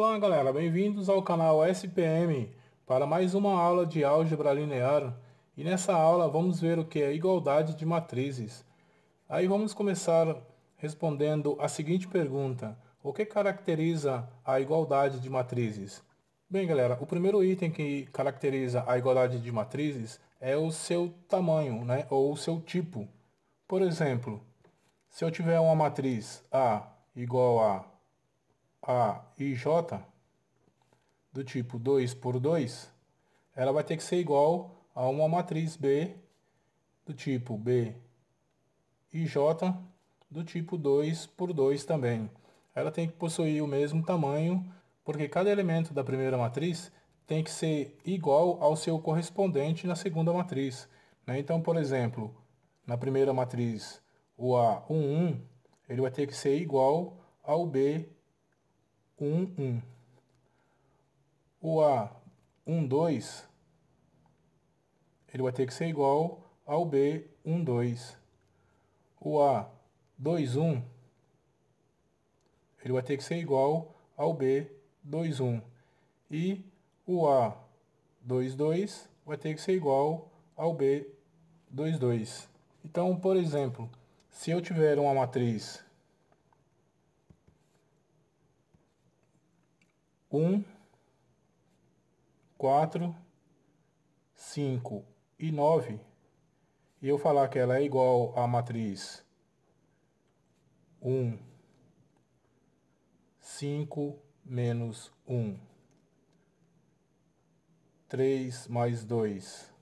Olá galera, bem-vindos ao canal SPM para mais uma aula de álgebra linear e nessa aula vamos ver o que é igualdade de matrizes. Aí vamos começar respondendo a seguinte pergunta, o que caracteriza a igualdade de matrizes? Bem galera, o primeiro item que caracteriza a igualdade de matrizes é o seu tamanho, né, ou o seu tipo. Por exemplo, se eu tiver uma matriz A igual a a e J do tipo 2 por 2, ela vai ter que ser igual a uma matriz B do tipo B e J do tipo 2 por 2 também. Ela tem que possuir o mesmo tamanho, porque cada elemento da primeira matriz tem que ser igual ao seu correspondente na segunda matriz. Né? Então, por exemplo, na primeira matriz, o A11, ele vai ter que ser igual ao B 1, 1. O A, 1, 2, ele vai ter que ser igual ao B, 1, 2. O A, 2, 1, ele vai ter que ser igual ao B, 2, 1. E o A, 2, 2, vai ter que ser igual ao B, 2, 2. Então, por exemplo, se eu tiver uma matriz 1, 4, 5 e 9, e eu falar que ela é igual à matriz 1, 5 menos 1, 3 mais 2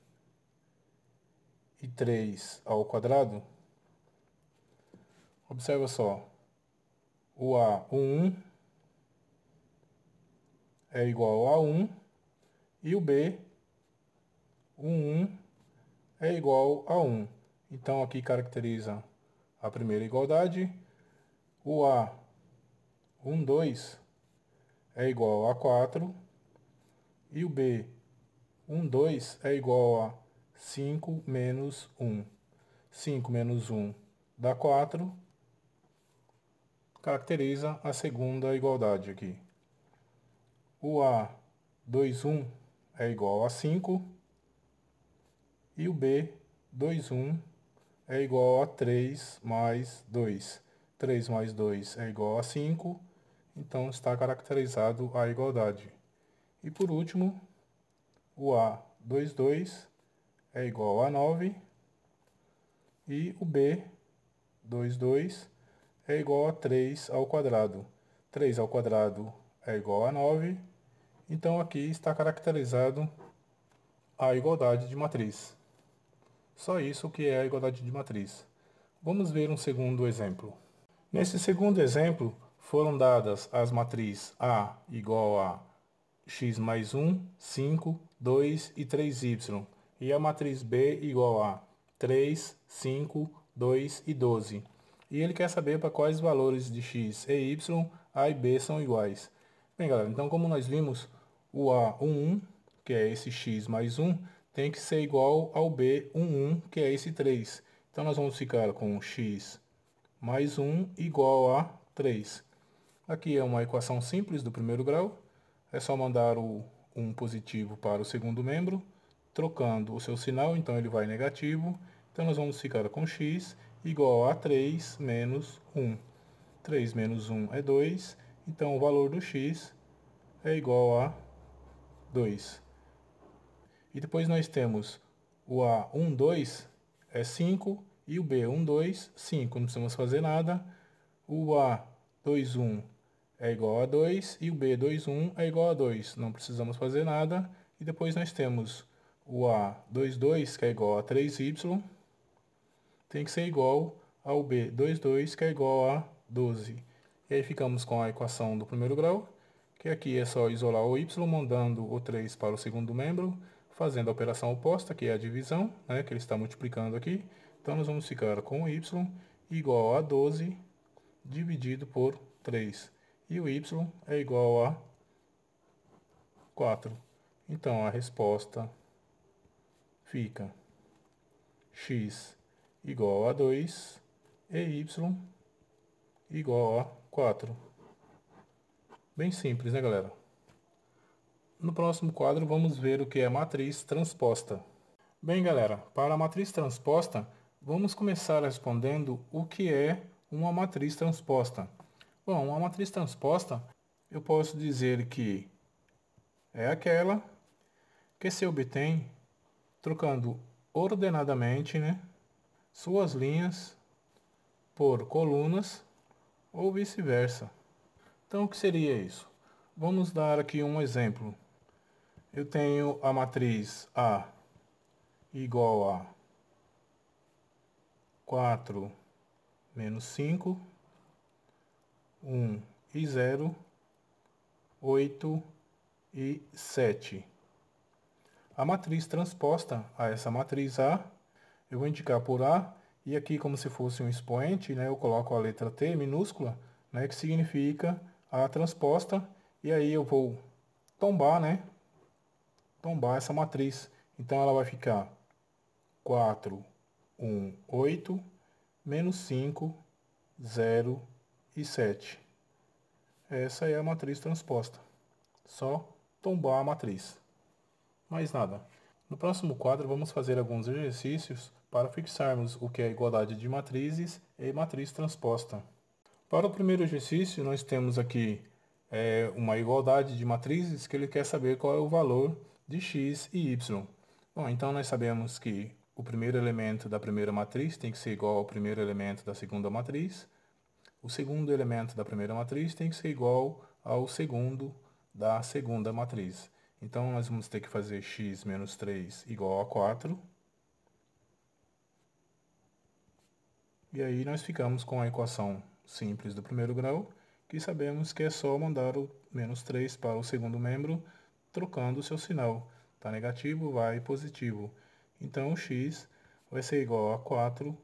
e 3 ao quadrado, observa só, o a um é igual a 1 e o B, o 1 é igual a 1. Então aqui caracteriza a primeira igualdade. O A, 1, 2 é igual a 4 e o B, 1, 2 é igual a 5 menos 1. 5 menos 1 dá 4. Caracteriza a segunda igualdade aqui o A21 é igual a 5 e o B21 é igual a 3 mais 2. 3 mais 2 é igual a 5, então está caracterizado a igualdade. E por último, o A22 é igual a 9 e o B22 é igual a 3 ao quadrado. 3 ao quadrado é igual a 9, então aqui está caracterizado a igualdade de matriz. Só isso que é a igualdade de matriz. Vamos ver um segundo exemplo. Nesse segundo exemplo, foram dadas as matriz A igual a x mais 1, 5, 2 e 3y, e a matriz B igual a 3, 5, 2 e 12. E ele quer saber para quais valores de x e y, a e b são iguais. Bem, galera, então como nós vimos, o A11, que é esse x mais 1, tem que ser igual ao B11, que é esse 3. Então nós vamos ficar com x mais 1 igual a 3. Aqui é uma equação simples do primeiro grau. É só mandar o 1 positivo para o segundo membro, trocando o seu sinal, então ele vai negativo. Então nós vamos ficar com x igual a 3 menos 1. 3 menos 1 é 2 então o valor do x é igual a 2. E depois nós temos o A12 é 5 e o B12, 5, não precisamos fazer nada. O A21 é igual a 2 e o B21 é igual a 2, não precisamos fazer nada. E depois nós temos o A22, que é igual a 3y, tem que ser igual ao B22, que é igual a 12. E aí ficamos com a equação do primeiro grau, que aqui é só isolar o y, mandando o 3 para o segundo membro, fazendo a operação oposta, que é a divisão, né, que ele está multiplicando aqui. Então nós vamos ficar com o y igual a 12 dividido por 3. E o y é igual a 4. Então a resposta fica x igual a 2 e y igual a 4. Bem simples, né, galera? No próximo quadro, vamos ver o que é matriz transposta. Bem, galera, para a matriz transposta, vamos começar respondendo o que é uma matriz transposta. Bom, uma matriz transposta, eu posso dizer que é aquela que se obtém trocando ordenadamente né, suas linhas por colunas ou vice-versa. Então, o que seria isso? Vamos dar aqui um exemplo. Eu tenho a matriz A igual a 4 menos 5, 1 e 0, 8 e 7. A matriz transposta a essa matriz A, eu vou indicar por A e aqui, como se fosse um expoente, né, eu coloco a letra T minúscula, né, que significa a transposta. E aí eu vou tombar, né, tombar essa matriz. Então ela vai ficar 4, 1, 8, menos 5, 0 e 7. Essa é a matriz transposta. Só tombar a matriz. Mais nada. No próximo quadro vamos fazer alguns exercícios para fixarmos o que é igualdade de matrizes e matriz transposta. Para o primeiro exercício, nós temos aqui é, uma igualdade de matrizes que ele quer saber qual é o valor de x e y. Bom, então nós sabemos que o primeiro elemento da primeira matriz tem que ser igual ao primeiro elemento da segunda matriz. O segundo elemento da primeira matriz tem que ser igual ao segundo da segunda matriz. Então, nós vamos ter que fazer x menos 3 igual a 4. E aí nós ficamos com a equação simples do primeiro grau, que sabemos que é só mandar o menos 3 para o segundo membro, trocando o seu sinal. Está negativo, vai positivo. Então o x vai ser igual a 4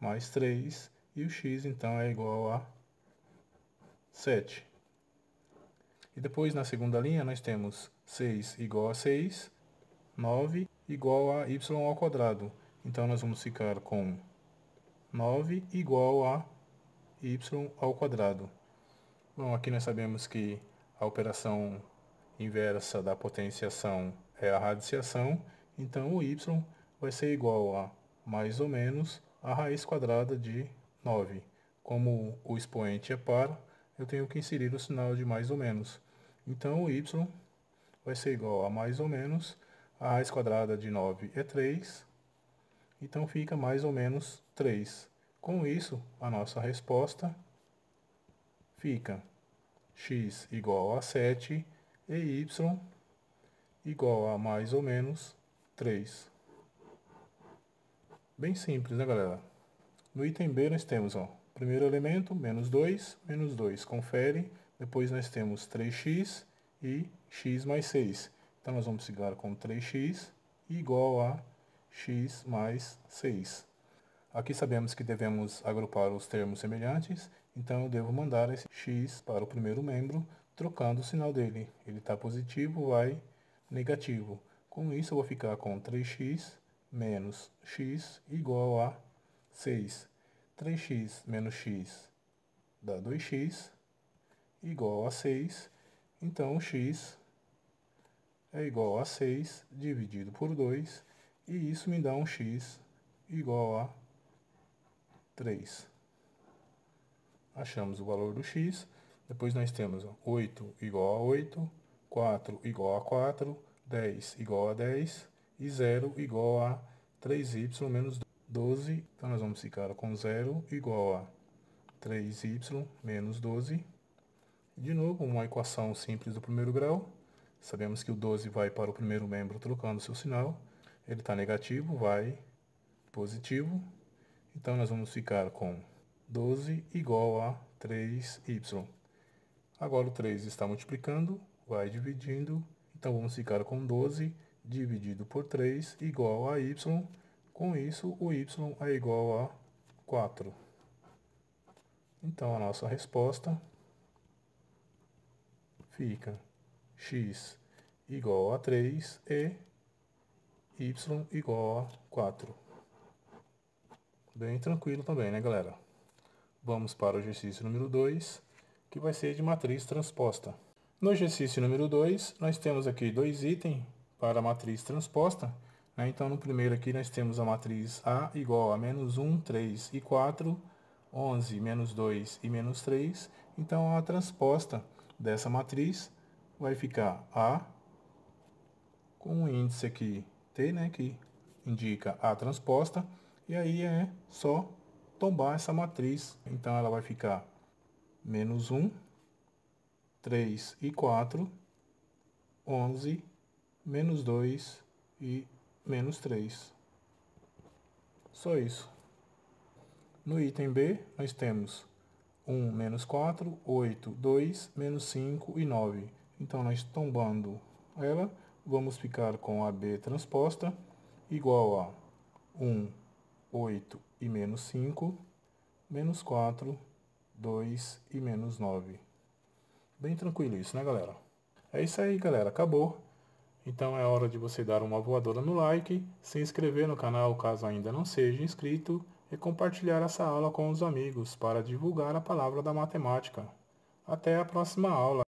mais 3, e o x então é igual a 7. E depois na segunda linha nós temos 6 igual a 6, 9 igual a y ao quadrado. Então nós vamos ficar com 9 igual a y ao quadrado. Bom, aqui nós sabemos que a operação inversa da potenciação é a radiciação, então o y vai ser igual a mais ou menos a raiz quadrada de 9. Como o expoente é par, eu tenho que inserir o sinal de mais ou menos. Então o y vai ser igual a mais ou menos a raiz quadrada de 9 é 3, então fica mais ou menos 3. Com isso, a nossa resposta fica x igual a 7 e y igual a mais ou menos 3. Bem simples, né, galera? No item B nós temos, ó, primeiro elemento, menos 2, menos 2, confere. Depois nós temos 3x e x mais 6. Então nós vamos chegar com 3x igual a x mais 6. Aqui sabemos que devemos agrupar os termos semelhantes, então eu devo mandar esse x para o primeiro membro, trocando o sinal dele. Ele está positivo, vai negativo. Com isso eu vou ficar com 3x menos x igual a 6. 3x menos x dá 2x igual a 6. Então, x é igual a 6 dividido por 2, e isso me dá um x igual a 3. Achamos o valor do x, depois nós temos 8 igual a 8, 4 igual a 4, 10 igual a 10 e 0 igual a 3y menos 12. Então nós vamos ficar com 0 igual a 3y menos 12. De novo, uma equação simples do primeiro grau. Sabemos que o 12 vai para o primeiro membro trocando seu sinal. Ele está negativo, vai positivo. Então nós vamos ficar com 12 igual a 3y. Agora o 3 está multiplicando, vai dividindo, então vamos ficar com 12 dividido por 3 igual a y, com isso o y é igual a 4. Então a nossa resposta fica x igual a 3 e y igual a 4. Bem tranquilo também, né, galera? Vamos para o exercício número 2, que vai ser de matriz transposta. No exercício número 2, nós temos aqui dois itens para a matriz transposta. Né? Então, no primeiro aqui, nós temos a matriz A igual a menos 1, 3 e 4, 11, menos 2 e menos 3. Então, a transposta dessa matriz vai ficar A com o índice aqui T, né, que indica A transposta, e aí é só tombar essa matriz. Então ela vai ficar menos 1, 3 e 4, 11, menos 2 e menos 3. Só isso. No item B, nós temos 1 menos 4, 8, 2, menos 5 e 9. Então, nós tombando ela, vamos ficar com a B transposta igual a 1 8 e menos 5, menos 4, 2 e menos 9. Bem tranquilo isso, né, galera? É isso aí, galera. Acabou. Então é hora de você dar uma voadora no like, se inscrever no canal caso ainda não seja inscrito e compartilhar essa aula com os amigos para divulgar a palavra da matemática. Até a próxima aula!